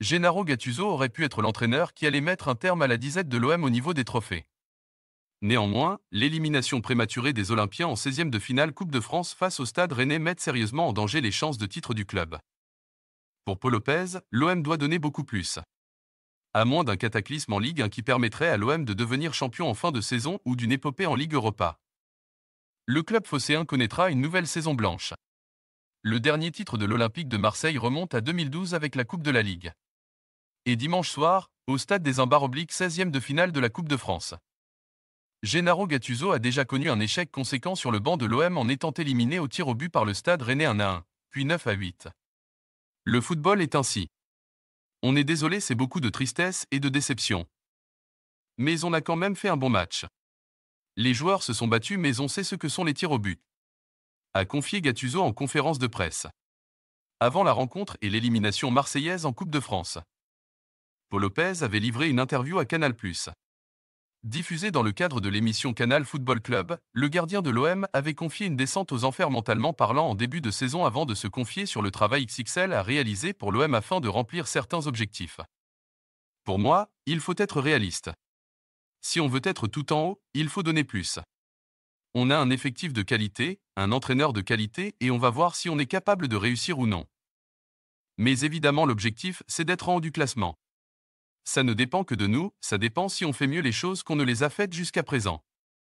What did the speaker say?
Gennaro Gattuso aurait pu être l'entraîneur qui allait mettre un terme à la disette de l'OM au niveau des trophées. Néanmoins, l'élimination prématurée des Olympiens en 16e de finale Coupe de France face au Stade Rennais met sérieusement en danger les chances de titre du club. Pour Paul Lopez, l'OM doit donner beaucoup plus. À moins d'un cataclysme en Ligue 1 qui permettrait à l'OM de devenir champion en fin de saison ou d'une épopée en Ligue Europa. Le club phocéen connaîtra une nouvelle saison blanche. Le dernier titre de l'Olympique de Marseille remonte à 2012 avec la Coupe de la Ligue et dimanche soir, au stade des Imbarobliques, obliques 16e de finale de la Coupe de France. Gennaro Gattuso a déjà connu un échec conséquent sur le banc de l'OM en étant éliminé au tir au but par le stade rennais 1 à 1, puis 9 à 8. Le football est ainsi. On est désolé, c'est beaucoup de tristesse et de déception. Mais on a quand même fait un bon match. Les joueurs se sont battus mais on sait ce que sont les tirs au but. A confié Gattuso en conférence de presse. Avant la rencontre et l'élimination marseillaise en Coupe de France. Paul Lopez avait livré une interview à Canal+. Diffusée dans le cadre de l'émission Canal Football Club, le gardien de l'OM avait confié une descente aux enfers mentalement parlant en début de saison avant de se confier sur le travail XXL à réaliser pour l'OM afin de remplir certains objectifs. Pour moi, il faut être réaliste. Si on veut être tout en haut, il faut donner plus. On a un effectif de qualité, un entraîneur de qualité et on va voir si on est capable de réussir ou non. Mais évidemment l'objectif, c'est d'être en haut du classement ça ne dépend que de nous, ça dépend si on fait mieux les choses qu'on ne les a faites jusqu'à présent.